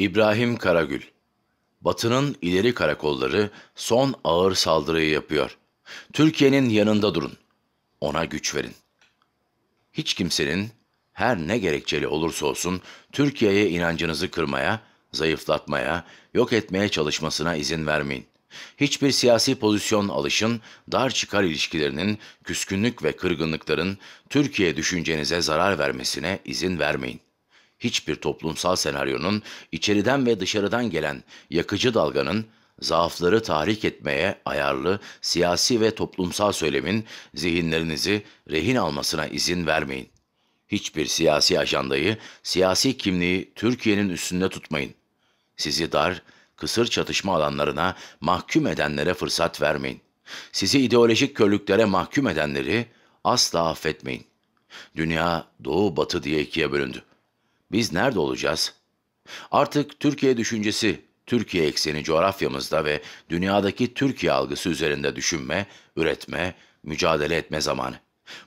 İbrahim Karagül Batı'nın ileri karakolları son ağır saldırıyı yapıyor. Türkiye'nin yanında durun. Ona güç verin. Hiç kimsenin her ne gerekçeli olursa olsun Türkiye'ye inancınızı kırmaya, zayıflatmaya, yok etmeye çalışmasına izin vermeyin. Hiçbir siyasi pozisyon alışın, dar çıkar ilişkilerinin, küskünlük ve kırgınlıkların Türkiye düşüncenize zarar vermesine izin vermeyin hiçbir toplumsal senaryonun içeriden ve dışarıdan gelen yakıcı dalganın zaafları tahrik etmeye ayarlı siyasi ve toplumsal söylemin zihinlerinizi rehin almasına izin vermeyin. Hiçbir siyasi ajandayı, siyasi kimliği Türkiye'nin üstünde tutmayın. Sizi dar, kısır çatışma alanlarına mahkum edenlere fırsat vermeyin. Sizi ideolojik körlüklere mahkum edenleri asla affetmeyin. Dünya doğu batı diye ikiye bölündü. Biz nerede olacağız? Artık Türkiye düşüncesi, Türkiye ekseni coğrafyamızda ve dünyadaki Türkiye algısı üzerinde düşünme, üretme, mücadele etme zamanı.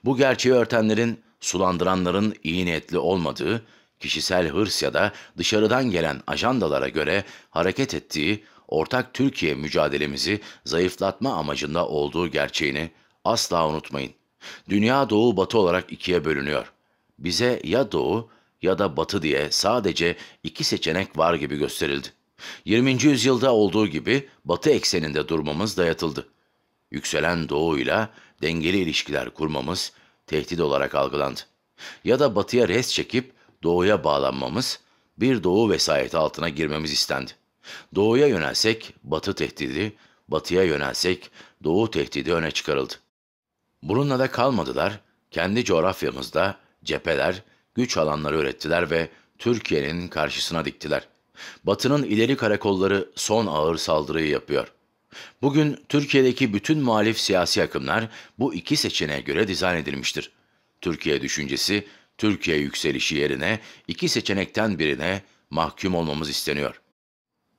Bu gerçeği örtenlerin, sulandıranların iyi niyetli olmadığı, kişisel hırs ya da dışarıdan gelen ajandalara göre hareket ettiği, ortak Türkiye mücadelemizi zayıflatma amacında olduğu gerçeğini asla unutmayın. Dünya doğu batı olarak ikiye bölünüyor. Bize ya doğu ya da batı diye sadece iki seçenek var gibi gösterildi. 20. yüzyılda olduğu gibi batı ekseninde durmamız dayatıldı. Yükselen doğuyla dengeli ilişkiler kurmamız tehdit olarak algılandı. Ya da batıya res çekip doğuya bağlanmamız, bir doğu vesayeti altına girmemiz istendi. Doğuya yönelsek batı tehdidi, batıya yönelsek doğu tehdidi öne çıkarıldı. Bununla da kalmadılar, kendi coğrafyamızda cepheler, güç alanları ürettiler ve Türkiye'nin karşısına diktiler. Batı'nın ileri karakolları son ağır saldırıyı yapıyor. Bugün Türkiye'deki bütün muhalif siyasi akımlar bu iki seçeneğe göre dizayn edilmiştir. Türkiye düşüncesi, Türkiye yükselişi yerine iki seçenekten birine mahkum olmamız isteniyor.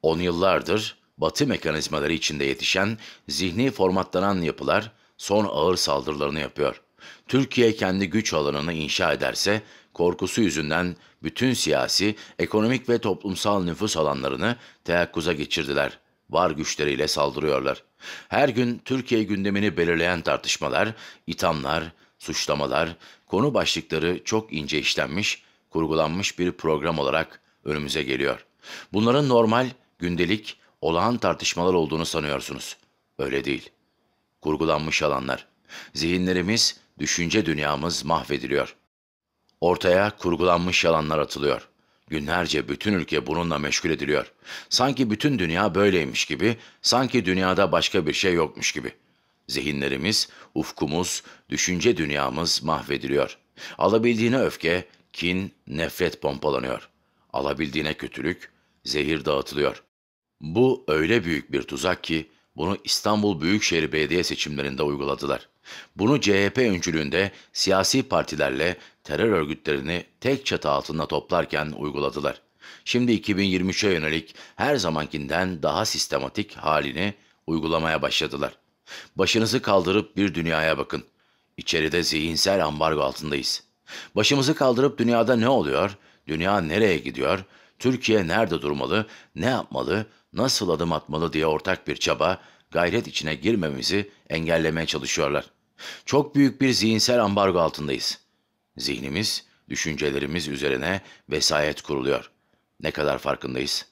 On yıllardır batı mekanizmaları içinde yetişen, zihni formatlanan yapılar son ağır saldırılarını yapıyor. Türkiye kendi güç alanını inşa ederse korkusu yüzünden bütün siyasi, ekonomik ve toplumsal nüfus alanlarını teyakkuza geçirdiler. Var güçleriyle saldırıyorlar. Her gün Türkiye gündemini belirleyen tartışmalar, ithamlar, suçlamalar, konu başlıkları çok ince işlenmiş, kurgulanmış bir program olarak önümüze geliyor. Bunların normal, gündelik, olağan tartışmalar olduğunu sanıyorsunuz. Öyle değil. Kurgulanmış alanlar. Zihinlerimiz, düşünce dünyamız mahvediliyor.'' Ortaya kurgulanmış yalanlar atılıyor. Günlerce bütün ülke bununla meşgul ediliyor. Sanki bütün dünya böyleymiş gibi, sanki dünyada başka bir şey yokmuş gibi. Zihinlerimiz, ufkumuz, düşünce dünyamız mahvediliyor. Alabildiğine öfke, kin, nefret pompalanıyor. Alabildiğine kötülük, zehir dağıtılıyor. Bu öyle büyük bir tuzak ki bunu İstanbul Büyükşehir Belediye seçimlerinde uyguladılar. Bunu CHP öncülüğünde siyasi partilerle terör örgütlerini tek çatı altında toplarken uyguladılar. Şimdi 2023'e yönelik her zamankinden daha sistematik halini uygulamaya başladılar. Başınızı kaldırıp bir dünyaya bakın. İçeride zihinsel ambargo altındayız. Başımızı kaldırıp dünyada ne oluyor? Dünya nereye gidiyor? Türkiye nerede durmalı? Ne yapmalı? Nasıl adım atmalı diye ortak bir çaba, gayret içine girmemizi engellemeye çalışıyorlar. Çok büyük bir zihinsel ambargo altındayız. Zihnimiz, düşüncelerimiz üzerine vesayet kuruluyor. Ne kadar farkındayız?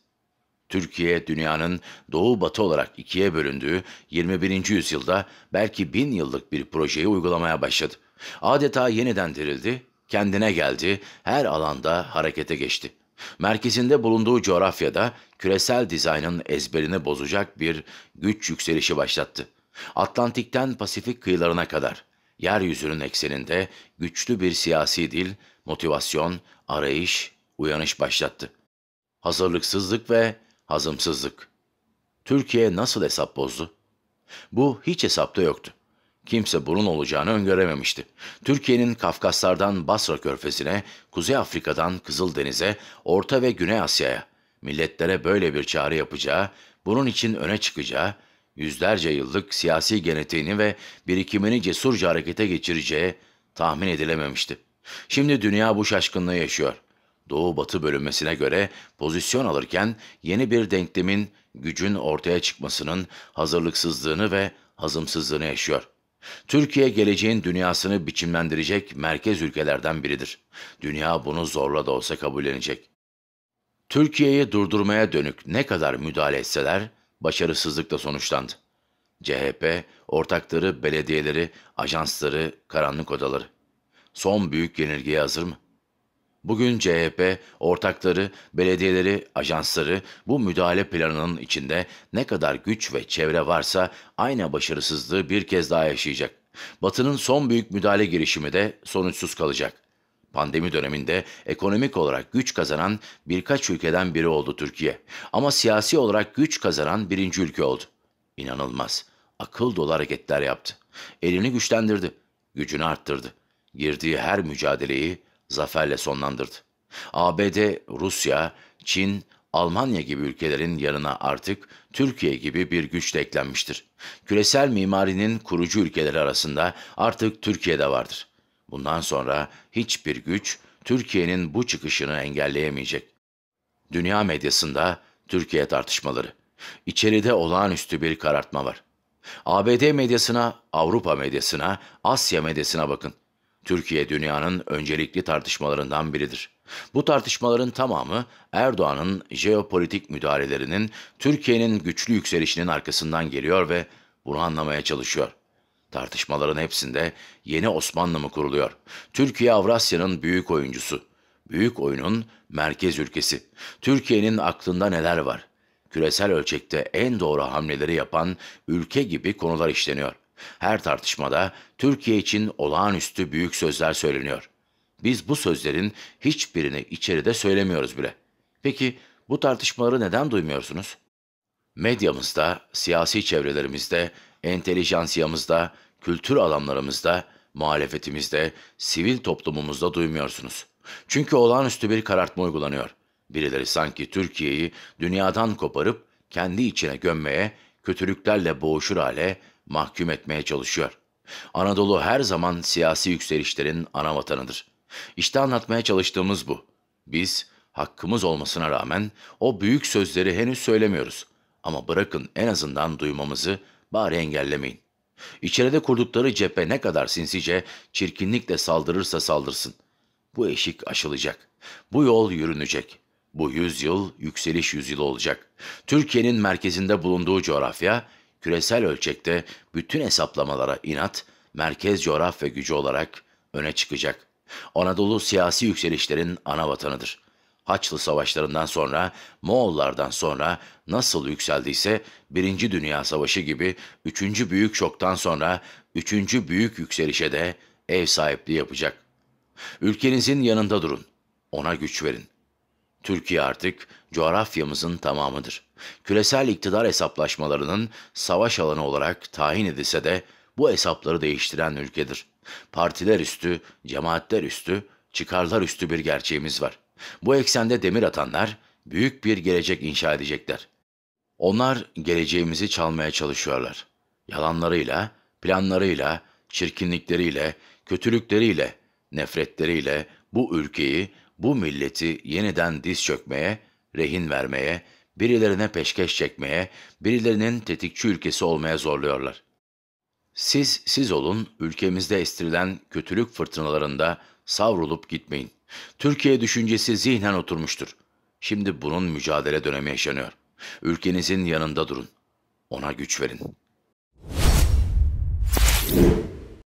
Türkiye, dünyanın doğu-batı olarak ikiye bölündüğü 21. yüzyılda belki bin yıllık bir projeyi uygulamaya başladı. Adeta yeniden dirildi, kendine geldi, her alanda harekete geçti. Merkezinde bulunduğu coğrafyada küresel dizaynın ezberini bozacak bir güç yükselişi başlattı. Atlantik'ten Pasifik kıyılarına kadar yeryüzünün ekseninde güçlü bir siyasi dil, motivasyon, arayış, uyanış başlattı. Hazırlıksızlık ve hazımsızlık. Türkiye nasıl hesap bozdu? Bu hiç hesapta yoktu. Kimse bunun olacağını öngörememişti. Türkiye'nin Kafkaslardan Basra Körfezi'ne, Kuzey Afrika'dan Kızıldeniz'e, Orta ve Güney Asya'ya, milletlere böyle bir çağrı yapacağı, bunun için öne çıkacağı, yüzlerce yıllık siyasi genetiğini ve birikimini cesurca harekete geçireceği tahmin edilememişti. Şimdi dünya bu şaşkınlığı yaşıyor. Doğu-batı bölünmesine göre pozisyon alırken yeni bir denklemin gücün ortaya çıkmasının hazırlıksızlığını ve hazımsızlığını yaşıyor. Türkiye geleceğin dünyasını biçimlendirecek merkez ülkelerden biridir. Dünya bunu zorla da olsa kabullenecek. Türkiye'yi durdurmaya dönük ne kadar müdahale etseler başarısızlıkla sonuçlandı. CHP, ortakları, belediyeleri, ajansları, karanlık odaları. Son büyük yenilgiye hazır mı? Bugün CHP, ortakları, belediyeleri, ajansları bu müdahale planının içinde ne kadar güç ve çevre varsa aynı başarısızlığı bir kez daha yaşayacak. Batı'nın son büyük müdahale girişimi de sonuçsuz kalacak. Pandemi döneminde ekonomik olarak güç kazanan birkaç ülkeden biri oldu Türkiye. Ama siyasi olarak güç kazanan birinci ülke oldu. İnanılmaz. Akıl dolu hareketler yaptı. Elini güçlendirdi. Gücünü arttırdı. Girdiği her mücadeleyi zaferle sonlandırdı. ABD, Rusya, Çin, Almanya gibi ülkelerin yanına artık Türkiye gibi bir güç de eklenmiştir. Küresel mimarinin kurucu ülkeleri arasında artık Türkiye de vardır. Bundan sonra hiçbir güç Türkiye'nin bu çıkışını engelleyemeyecek. Dünya medyasında Türkiye tartışmaları. İçeride olağanüstü bir karartma var. ABD medyasına, Avrupa medyasına, Asya medyasına bakın. Türkiye dünyanın öncelikli tartışmalarından biridir. Bu tartışmaların tamamı Erdoğan'ın jeopolitik müdahalelerinin Türkiye'nin güçlü yükselişinin arkasından geliyor ve bunu anlamaya çalışıyor. Tartışmaların hepsinde yeni Osmanlı mı kuruluyor? Türkiye Avrasya'nın büyük oyuncusu. Büyük oyunun merkez ülkesi. Türkiye'nin aklında neler var? Küresel ölçekte en doğru hamleleri yapan ülke gibi konular işleniyor. Her tartışmada Türkiye için olağanüstü büyük sözler söyleniyor. Biz bu sözlerin hiçbirini içeride söylemiyoruz bile. Peki bu tartışmaları neden duymuyorsunuz? Medyamızda, siyasi çevrelerimizde entelijansiyamızda, kültür alanlarımızda, muhalefetimizde, sivil toplumumuzda duymuyorsunuz. Çünkü olağanüstü bir karartma uygulanıyor. Birileri sanki Türkiye'yi dünyadan koparıp kendi içine gömmeye, kötülüklerle boğuşur hale mahkum etmeye çalışıyor. Anadolu her zaman siyasi yükselişlerin ana vatanıdır. İşte anlatmaya çalıştığımız bu. Biz hakkımız olmasına rağmen o büyük sözleri henüz söylemiyoruz. Ama bırakın en azından duymamızı, Bari engellemeyin. İçeride kurdukları cephe ne kadar sinsice çirkinlikle saldırırsa saldırsın. Bu eşik aşılacak. Bu yol yürünecek. Bu yüzyıl yükseliş yüzyılı olacak. Türkiye'nin merkezinde bulunduğu coğrafya küresel ölçekte bütün hesaplamalara inat merkez coğrafya gücü olarak öne çıkacak. Anadolu siyasi yükselişlerin ana vatanıdır. Haçlı savaşlarından sonra, Moğollardan sonra nasıl yükseldiyse Birinci Dünya Savaşı gibi üçüncü büyük şoktan sonra üçüncü büyük yükselişe de ev sahipliği yapacak. Ülkenizin yanında durun, ona güç verin. Türkiye artık coğrafyamızın tamamıdır. Küresel iktidar hesaplaşmalarının savaş alanı olarak tayin edilse de bu hesapları değiştiren ülkedir. Partiler üstü, cemaatler üstü, çıkarlar üstü bir gerçeğimiz var. Bu eksende demir atanlar büyük bir gelecek inşa edecekler. Onlar geleceğimizi çalmaya çalışıyorlar. Yalanlarıyla, planlarıyla, çirkinlikleriyle, kötülükleriyle, nefretleriyle bu ülkeyi, bu milleti yeniden diz çökmeye, rehin vermeye, birilerine peşkeş çekmeye, birilerinin tetikçi ülkesi olmaya zorluyorlar. Siz siz olun, ülkemizde estirilen kötülük fırtınalarında Savrulup gitmeyin. Türkiye düşüncesi zihnen oturmuştur. Şimdi bunun mücadele dönemi yaşanıyor. Ülkenizin yanında durun. Ona güç verin.